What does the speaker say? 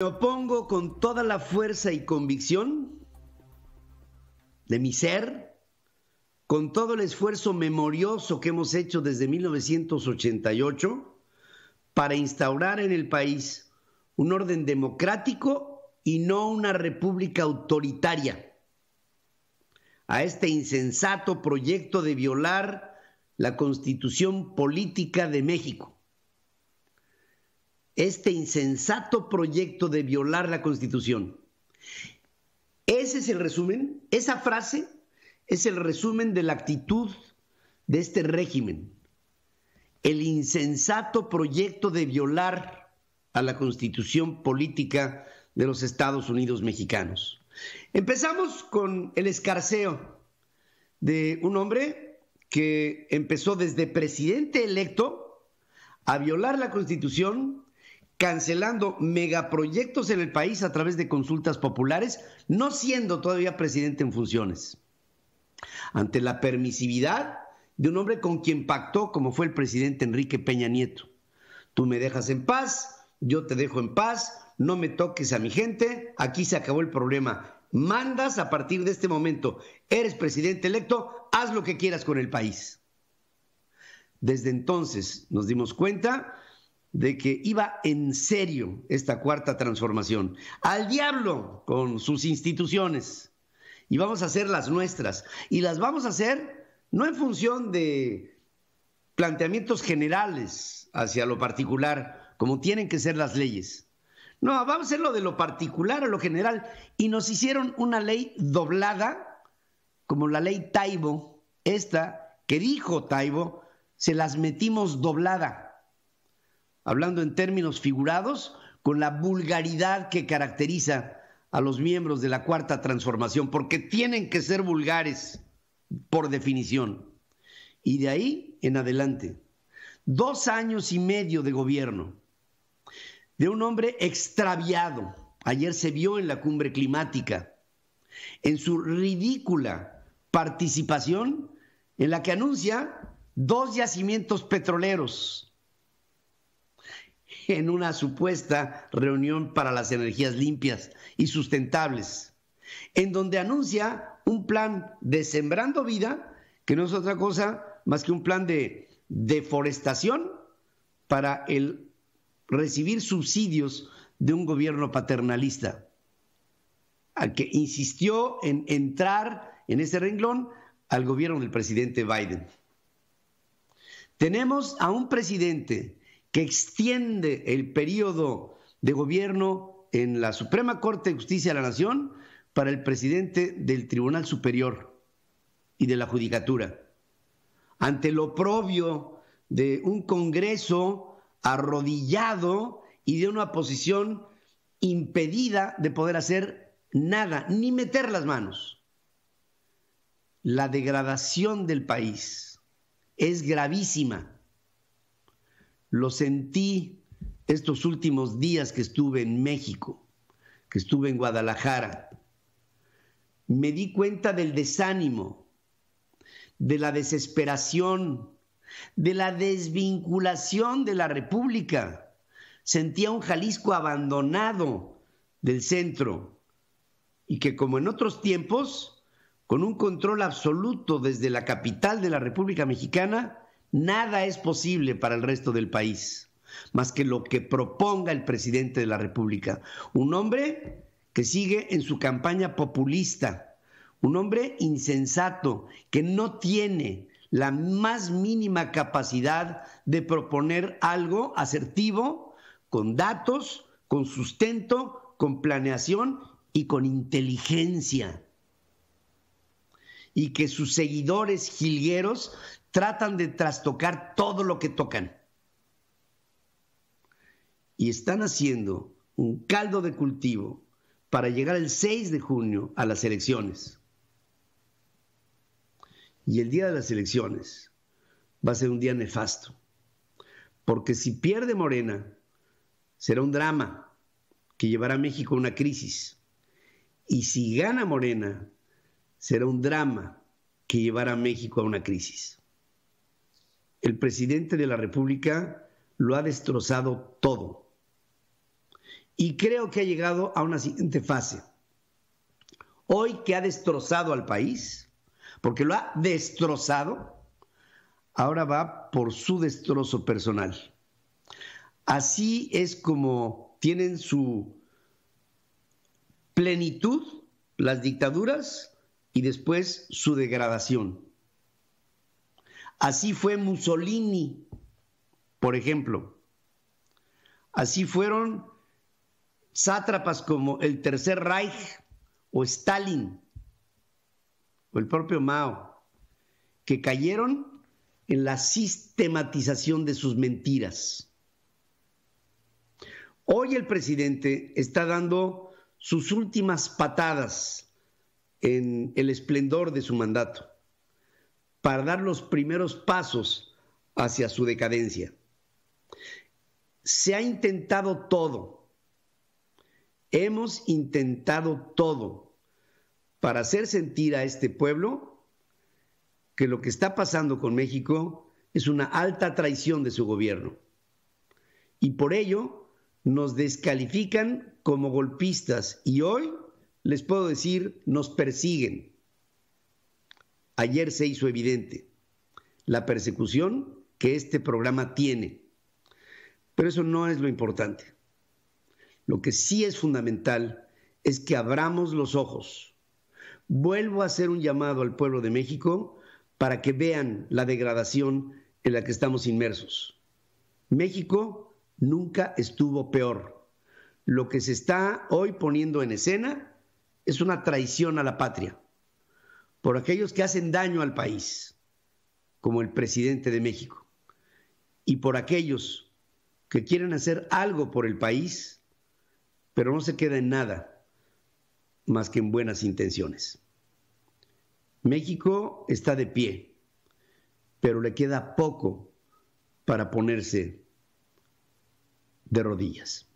Me opongo con toda la fuerza y convicción de mi ser, con todo el esfuerzo memorioso que hemos hecho desde 1988 para instaurar en el país un orden democrático y no una república autoritaria. A este insensato proyecto de violar la constitución política de México este insensato proyecto de violar la Constitución. Ese es el resumen, esa frase es el resumen de la actitud de este régimen. El insensato proyecto de violar a la constitución política de los Estados Unidos mexicanos. Empezamos con el escarceo de un hombre que empezó desde presidente electo a violar la constitución cancelando megaproyectos en el país a través de consultas populares, no siendo todavía presidente en funciones. Ante la permisividad de un hombre con quien pactó, como fue el presidente Enrique Peña Nieto. Tú me dejas en paz, yo te dejo en paz, no me toques a mi gente, aquí se acabó el problema. Mandas a partir de este momento, eres presidente electo, haz lo que quieras con el país. Desde entonces nos dimos cuenta de que iba en serio esta cuarta transformación. Al diablo con sus instituciones. Y vamos a hacer las nuestras. Y las vamos a hacer no en función de planteamientos generales hacia lo particular, como tienen que ser las leyes. No, vamos a hacer lo de lo particular a lo general. Y nos hicieron una ley doblada, como la ley Taibo, esta que dijo Taibo, se las metimos doblada hablando en términos figurados, con la vulgaridad que caracteriza a los miembros de la cuarta transformación, porque tienen que ser vulgares por definición. Y de ahí en adelante, dos años y medio de gobierno de un hombre extraviado, ayer se vio en la cumbre climática, en su ridícula participación en la que anuncia dos yacimientos petroleros en una supuesta reunión para las energías limpias y sustentables, en donde anuncia un plan de Sembrando Vida, que no es otra cosa más que un plan de deforestación para el recibir subsidios de un gobierno paternalista, al que insistió en entrar en ese renglón al gobierno del presidente Biden. Tenemos a un presidente que extiende el periodo de gobierno en la Suprema Corte de Justicia de la Nación para el presidente del Tribunal Superior y de la Judicatura. Ante lo propio de un Congreso arrodillado y de una posición impedida de poder hacer nada, ni meter las manos. La degradación del país es gravísima lo sentí estos últimos días que estuve en México, que estuve en Guadalajara. Me di cuenta del desánimo, de la desesperación, de la desvinculación de la República. Sentía un Jalisco abandonado del centro y que como en otros tiempos, con un control absoluto desde la capital de la República Mexicana, Nada es posible para el resto del país, más que lo que proponga el presidente de la República. Un hombre que sigue en su campaña populista, un hombre insensato, que no tiene la más mínima capacidad de proponer algo asertivo, con datos, con sustento, con planeación y con inteligencia y que sus seguidores jilgueros tratan de trastocar todo lo que tocan. Y están haciendo un caldo de cultivo para llegar el 6 de junio a las elecciones. Y el día de las elecciones va a ser un día nefasto, porque si pierde Morena, será un drama que llevará a México a una crisis. Y si gana Morena, será un drama que llevará a México a una crisis. El presidente de la República lo ha destrozado todo. Y creo que ha llegado a una siguiente fase. Hoy que ha destrozado al país, porque lo ha destrozado, ahora va por su destrozo personal. Así es como tienen su plenitud las dictaduras y después su degradación. Así fue Mussolini, por ejemplo. Así fueron sátrapas como el Tercer Reich o Stalin o el propio Mao, que cayeron en la sistematización de sus mentiras. Hoy el presidente está dando sus últimas patadas en el esplendor de su mandato, para dar los primeros pasos hacia su decadencia. Se ha intentado todo, hemos intentado todo para hacer sentir a este pueblo que lo que está pasando con México es una alta traición de su gobierno. Y por ello nos descalifican como golpistas y hoy les puedo decir, nos persiguen. Ayer se hizo evidente la persecución que este programa tiene. Pero eso no es lo importante. Lo que sí es fundamental es que abramos los ojos. Vuelvo a hacer un llamado al pueblo de México para que vean la degradación en la que estamos inmersos. México nunca estuvo peor. Lo que se está hoy poniendo en escena es una traición a la patria por aquellos que hacen daño al país, como el presidente de México, y por aquellos que quieren hacer algo por el país, pero no se queda en nada más que en buenas intenciones. México está de pie, pero le queda poco para ponerse de rodillas.